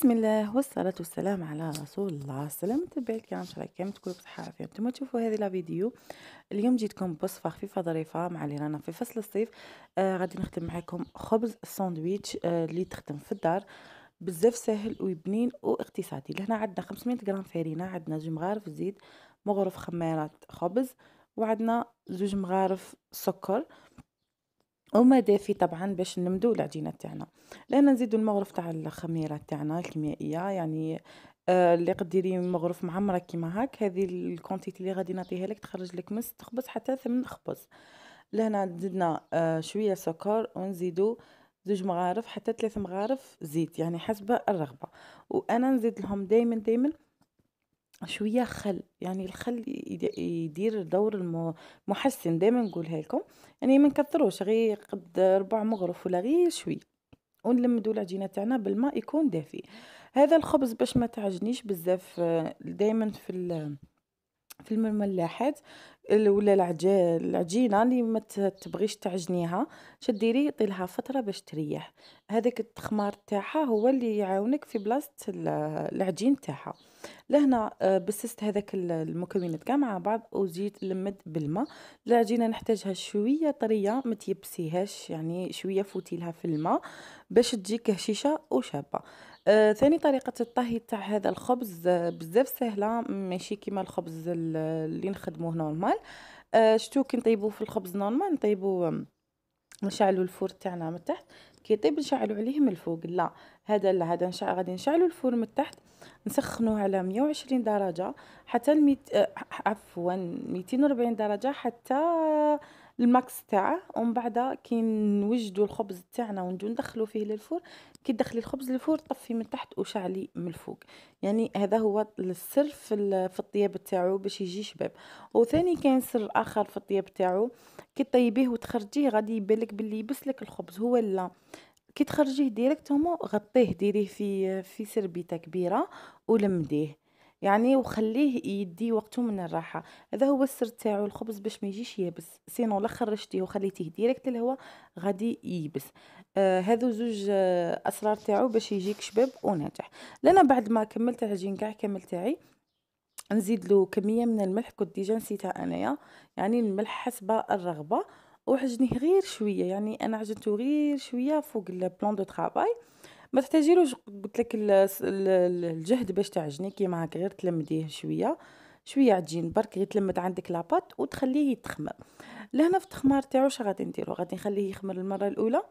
بسم الله والصلاة والسلام على رسول الله السلام متبعي الكرام شراك كامل تكونوا بصحة وعافية نتوما تشوفوا هذه لا فيديو اليوم جيتكم بوصفة خفيفة ظريفة مع اللي رانا في فصل الصيف آه غادي نخدم معكم خبز ساندويتش آه اللي تخدم في الدار بزاف سهل وبنين واقتصادي لهنا عندنا 500 غرام فرينة عندنا جوج مغارف زيت مغرف خميرات خبز وعندنا زوج مغارف سكر وما دافي طبعا باش نمدو العجينه تاعنا لهنا نزيدو المغرف تاع الخميره تاعنا الكيميائيه يعني آه اللي قديري مغرف معمره كيما هاك هذه الكونتيتي اللي غادي نعطيها لك تخرج لك من ست خبز حتى ثمن خبز لهنا زدنا آه، شويه سكر ونزيدو زوج مغارف حتى ثلاث مغارف زيت يعني حسب الرغبه وانا نزيد لهم دائما دائما شوية خل يعني الخل يدير دور المحسن دايما نقولها لكم يعني ما نكثروش غير قد ربع مغرف ولا غير شوية ونلمدو العجينه تاعنا بالماء يكون دافي هذا الخبز باش ما تعجنيش بزاف دائما في في الملاحات ولا العجينه اللي ما تبغيش تعجنيها شديري طيلها فتره باش تريح هذاك التخمار تاعها هو اللي يعاونك في بلاصه العجين تاعها لهنا آه، بسست هذاك المكونات كاع مع بعض وزيت لمد بالماء العجينه نحتاجها شويه طريه ما تيبسيهاش يعني شويه فوتي لها في الماء باش تجيك هشيشه وشابه آه، ثاني طريقه الطهي تاع هذا الخبز آه، بزاف سهله ماشي كيما الخبز اللي نخدموه نورمال آه شتو كي نطيبو في الخبز نورمال نطيبو نشعلو الفور تاعنا من التحت كي يطيب نشعلو عليه من الفوق لا هذا لا هذا نشع غادي نشعلو الفور من التحت نسخنوه على 120 درجه حتى الميت... آه، عفوا 240 درجه حتى الماكس تاعه ومن بعد كي نوجدوا الخبز تاعنا وندو ندخلو فيه للفور كي تدخلي الخبز للفور طفي من تحت وشعلي من الفوق يعني هذا هو السر في في الطياب تاعو باش يجي شباب وثاني كاين سر اخر في الطياب تاعو كي طيبيه وتخرجيه غادي يبالك باللي يبسلك الخبز هو لا كي تخرجيه ديريكت غطيه ديريه في في سربيته كبيره ولمديه يعني وخليه يدي وقته من الراحه هذا هو السر تاعو الخبز باش ما يجيش يابس سينو لا خرجتيه وخليتيه ديريكت للهواء غادي يبس آه هذو زوج آه اسرار تاعو باش يجيك شباب وناجح لنا بعد ما كملت العجين كاع كامل تاعي نزيد له كميه من الملح كنت ديجا نسيتها انايا يعني الملح حسب الرغبه وعجنيه غير شويه يعني انا عجنته غير شويه فوق البلان دو طرافاي ما تحتاجيلوش قلت لك الجهد باش تعجني كيما هكا غير تلمديه شويه شويه عجين برك غير تلمد عندك لاباط وتخليه يتخمر لهنا في التخمار تاعو اش غادي نديرو غادي نخليه يخمر المره الاولى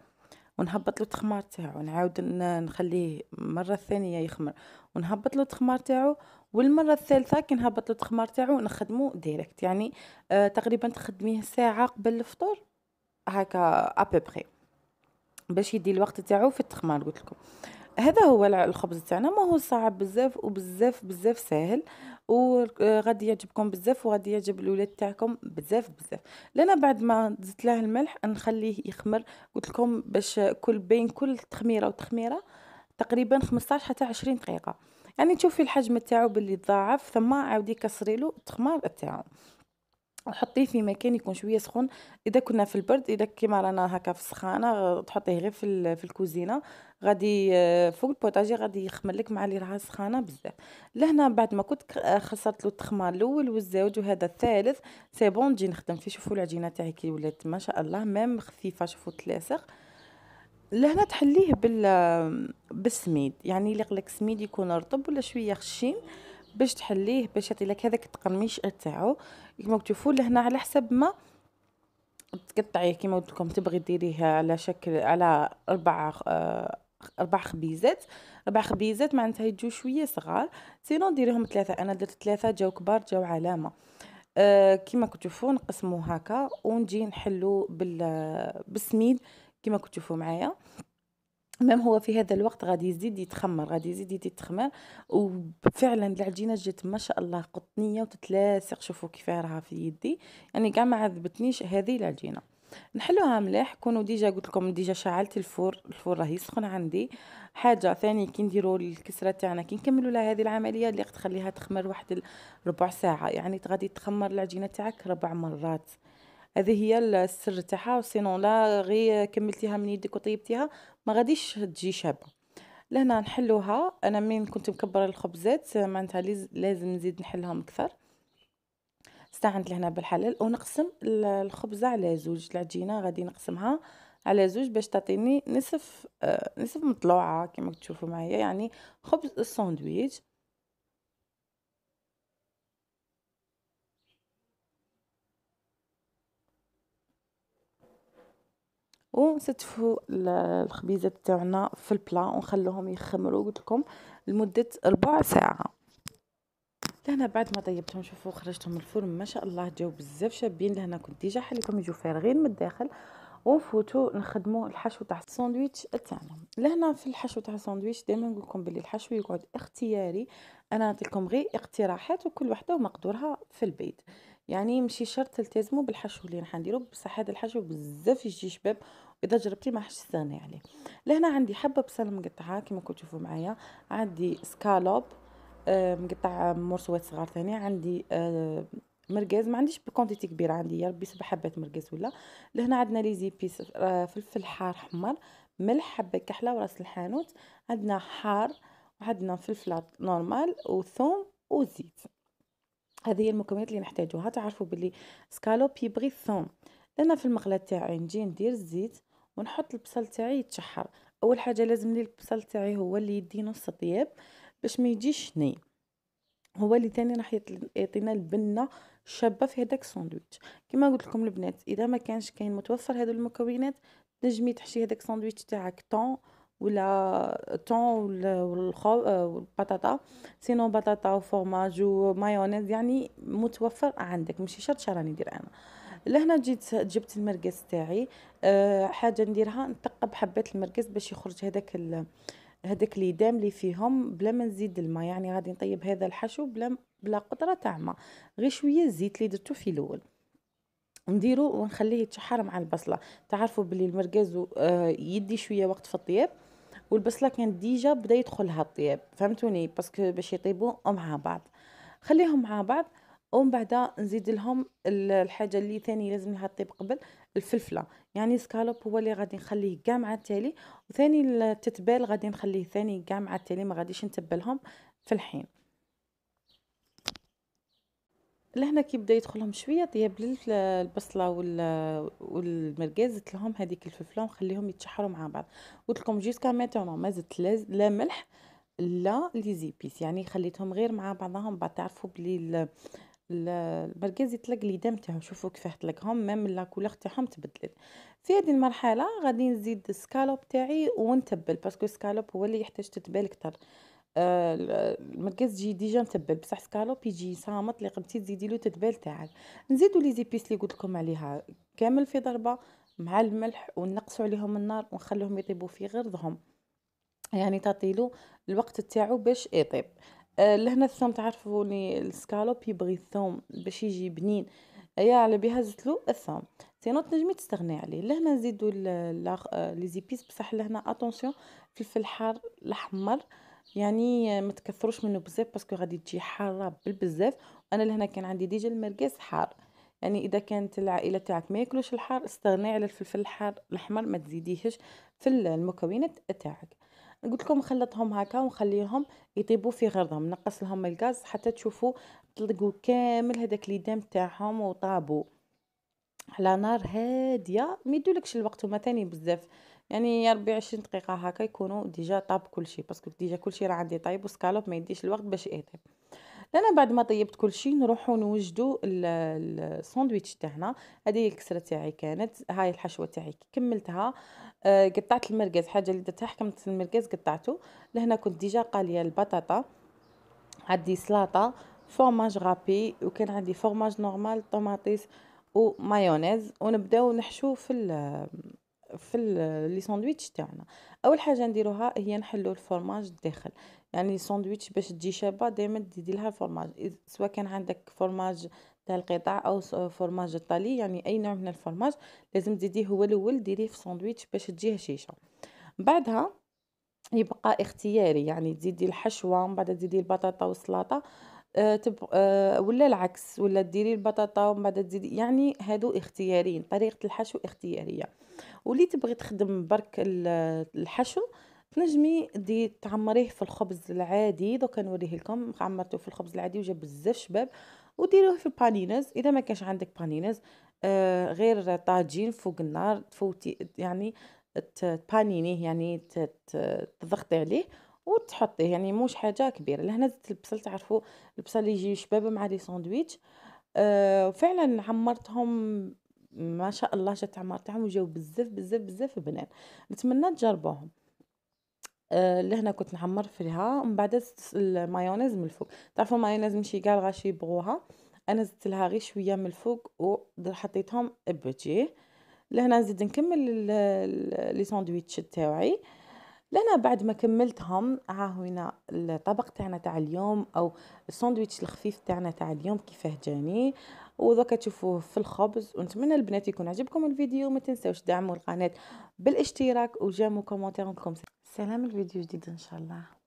ونهبط له التخمار تاعو نعاود نخليه المره الثانيه يخمر ونهبط له التخمار تاعو والمره الثالثه كي نهبط له التخمار تاعو نخدمو ديريكت يعني آه تقريبا تخدميه ساعه قبل الفطور هكا ابوبري باش يدي الوقت تاعو في التخمار قلت لكم هذا هو الخبز تاعنا ما هو صعب بزاف وبزاف بزاف ساهل وغادي آه، يعجبكم بزاف وغادي يعجب الولاد تاعكم بزاف بزاف لنا بعد ما زدت له الملح نخليه يخمر قلت لكم باش كل بين كل تخميره وتخميره تقريبا 15 حتى 20 دقيقه يعني تشوفي الحجم تاعو باللي تضاعف ثم عاودي كسري له التخمار تاعو وحطيه في مكان يكون شويه سخون اذا كنا في البرد اذا كيما رانا هكا في السخانه تحطيه غير في في الكوزينه غادي آه، فوق البوتاجي غادي يخملك مع اللي راها سخانه بزاف لهنا بعد ما كنت آه، خسرت له التخمار الاول والزوج وهذا الثالث سي بون نجي نخدم فيه شوفوا العجينه تاعي كي ولات ما شاء الله ميم خفيفه شوفوا تلاصق لهنا تحليه بال آه، بالسميد يعني اللي قلك سميد يكون رطب ولا شويه خشين باش تحليه باش يعطي لك هذاك التقرميش تاعو كيما تشوفوا لهنا على حسب ما تقطعيه كيما قلت لكم تبغي ديريه على شكل على اربع آه، اربع خبيزات اربع خبيزات معناتها يجوا شويه صغار سينو ديريهم ثلاثه انا درت ثلاثه جاو كبار جاو علامه أه كنتو تشوفوا نقسمو هكا ونجي نحلو بال بالسميد كنتو تشوفوا معايا مام هو في هذا الوقت غادي يزيد يتخمر غادي يزيد يتخمر وفعلا العجينه جات ما شاء الله قطنيه وتتلاصق شوفوا كيفاه راها في يدي يعني كاع ما عذبتنيش هذه العجينه نحلوها مليح كونوا ديجا قلت لكم ديجا شعلت الفور الفور راه يسخن عندي حاجه ثاني كي نديروا الكسره تاعنا كي نكملوا لها هذه العمليه اللي تخليها تخمر واحد ربع ساعه يعني غادي تخمر العجينه تاعك ربع مرات هذه هي السر تاعها وسينون لا غير كملتيها من يدك وطيبتيها ما غاديش تجي شابه لهنا نحلوها انا من كنت مكبره الخبزات معناتها لازم نزيد نحلهم اكثر استعنت لهنا بالحلال ونقسم الخبزه على زوج العجينه غادي نقسمها على زوج باش تعطيني نصف آه، نصف مطلوعه كما تشوفوا معايا يعني خبز الساندويتش ونستفو الخبيزات تاعنا في البلا ونخلوهم يخمروا قلت لكم لمده ربع ساعه لهنا بعد ما طيبتهم شوفوا خرجتهم من الفرن ما شاء الله جاو بزاف شابين لهنا كنت ديجا حليتهم يجوا فارغين من الداخل ونفوتوا نخدموا الحشو تاع الساندويتش تاعنا لهنا في الحشو تاع الساندويتش دائما نقول لكم باللي الحشو يقعد اختياري انا نعطيكم غير اقتراحات وكل وحده ومقدورها في البيت يعني مشي شرط تلتزموا بالحشو اللي راح نديرو بصح هذا الحشو بزاف يجي شباب جربتي ما حستغني عليه لهنا عندي حبة بصل مقطعة كما كنتوا تشوفوا معايا عندي سكالوب مقطع مرسوات صغار ثاني عندي مرقز ما عنديش بكونتيتي كبيره عندي يا ربي سبع حبات مرقز ولا لهنا عندنا لي زيبيس آه، فلفل حار حمر ملح حبه كحله وراس الحانوت عندنا حار وعندنا فلفل نورمال وثوم وزيت هذه هي المكونات اللي نحتاجوها تعرفوا بلي سكالوب يبغي الثوم لان في المقله تاعي نجي ندير الزيت ونحط البصل تاعي يتشحر اول حاجه لازم لي البصل تاعي هو اللي يدي نص طياب باش ما يجيش ني هو اللي ثاني راح يعطينا البنه شابه في هذاك الساندويتش كما قلت لكم البنات اذا ما كانش كاين متوفر هذو المكونات تنجمي تحشي هذاك الساندويتش تاعك طون ولا طون والخو والبطاطا سينو بطاطا وفورماج ومايونيز يعني متوفر عندك ماشي شرط شراني ندير انا لهنا جيت جبت المرقص تاعي أه حاجه نديرها نثقب حبات المرقص باش يخرج هذاك هذاك دام لي فيهم بلا ما نزيد الماء يعني غادي نطيب هذا الحشو بلا بلا قطره تاع ماء غير شويه الزيت اللي درتو في الاول نديرو ونخليه يتشحر مع البصله تعرفوا بلي المرقاز آه، يدي شويه وقت في الطياب والبصله كانت ديجا بدا يدخلها الطياب فهمتوني باسكو باش يطيبوا مع بعض خليهم مع بعض ومن بعدها نزيد لهم الحاجه اللي ثاني لازم لها طيب قبل الفلفله يعني سكالوب هو اللي غادي نخليه كاع مع التالي وثاني التتبال غادي نخليه ثاني كاع مع التالي ما غاديش نتبلهم في الحين لهنا كيبدا يدخلهم شويه طياب البصله والمرقه زدت لهم هذيك الفلفله ونخليهم يتشحروا مع بعض قلت لكم جيسكا ميتونا ما زدت لا ملح لا لي زيبيس يعني خليتهم غير مع بعضهم بعد تعرفوا بلي البركاز يطلق لي دم تاعو شوفوا كيفاه طلقهم ميم لا كولور تاعهم تبدلت في هذه المرحله غادي نزيد السكالوب تاعي ونتبل باسكو السكالوب هو اللي يحتاج تتبال اكثر آه، المركز يجي ديجا متبل بصح سكالوب يجي صامت اللي قمتي تزيدي له تتبال تاعك نزيدو لي زيبيس اللي قلت لكم عليها كامل في ضربه مع الملح ونقصوا عليهم النار ونخليهم يطيبوا في غرضهم يعني تعطيلو الوقت تاعو باش يطيب آه، لهنا الثوم تعرفوني السكالوب يبغي الثوم باش يجي بنين يا على بها زدتلو الثوم سينو تنجمي تستغني عليه لهنا نزيدو لي زيبيس آه، بصح لهنا اتونسيون فلفل حار الاحمر يعني آه، ما تكثروش منه بزاف باسكو غادي تجي حاره بالبزاف وانا لهنا كان عندي ديجا المرقاس حار يعني اذا كانت العائله تاعك ما ياكلوش الحار استغني على الفلفل الحار الاحمر ما تزيديهش في المكونات تاعك قلت لكم نخلطهم هكا ونخليهم يطيبوا في غرضهم نقص لهم الغاز حتى تشوفوا طلقوا كامل هذاك دام تاعهم وطابوا على نار هاديه ما يدولكش الوقت هما تاني بزاف يعني يا ربي 20 دقيقه هكا يكونوا ديجا طاب كلشي باسكو ديجا كلشي راه عندي طايب وسكالوب ما يديش الوقت باش يطيب انا بعد ما طيبت كل شيء نروحو نوجدو الساندويتش تاعنا هذه هي الكسره تاعي كانت هاي الحشوه تاعي كملتها آه، قطعت المرقز حاجه اللي درتها حكمت المرقز قطعته لهنا كنت ديجا قاليه البطاطا عندي سلطه فورماج غابي وكان عندي فورماج نورمال طوماطيس ومايونيز ونبداو نحشو في الـ في لي ساندويتش تاعنا اول حاجه نديروها هي نحلو الفورماج الداخل يعني ساندويتش باش تجي شابه دائما تزيدي لها فورماج سواء كان عندك فورماج تاع القطع او فورماج الطالي يعني اي نوع من الفورماج لازم تزيديه هو الاول ديريه في ساندويتش باش تجيه هشيشه بعدها يبقى اختياري يعني تزيدي الحشوه من بعد تزيدي البطاطا والسلطه أه تب... أه ولا العكس ولا ديري البطاطا ومن بعد تزيدي يعني هادو اختياريين طريقه الحشو اختياريه واللي تبغي تخدم برك الحشو تنجمي دي تعمريه في الخبز العادي دوكا نوريه لكم عمرته في الخبز العادي وجا بزاف شباب وديروه في البانينز اذا ما كانش عندك بانينز آه غير طاجين فوق النار تفوتي يعني تبانينيه يعني تضغطي عليه وتحطيه يعني موش حاجه كبيره لهنا زدت البصل تعرفوا البصل يجي شباب مع لي ساندويتش آه وفعلا عمرتهم ما شاء الله جات عمرتهم وجاو بزاف بزاف بزاف بنان نتمنى تجربوهم آه، لهنا كنت نعمر فيها ومن بعد زدت المايونيز من الفوق تعرفوا المايونيز ماشي كاع الغاشي يبغوها انا زدت لها غير شويه من الفوق وحطيتهم بوجيه لهنا نزيد نكمل لي ساندويتش تاعي لهنا بعد ما كملتهم ها هنا الطبق تاعنا تاع اليوم او الساندويتش الخفيف تاعنا تاع اليوم كيفاه جاني ودوكا تشوفوه في الخبز ونتمنى البنات يكون عجبكم الفيديو ما تنساوش دعموا القناه بالاشتراك وجاموا كومونتيركم سلام الفيديو جديد ان شاء الله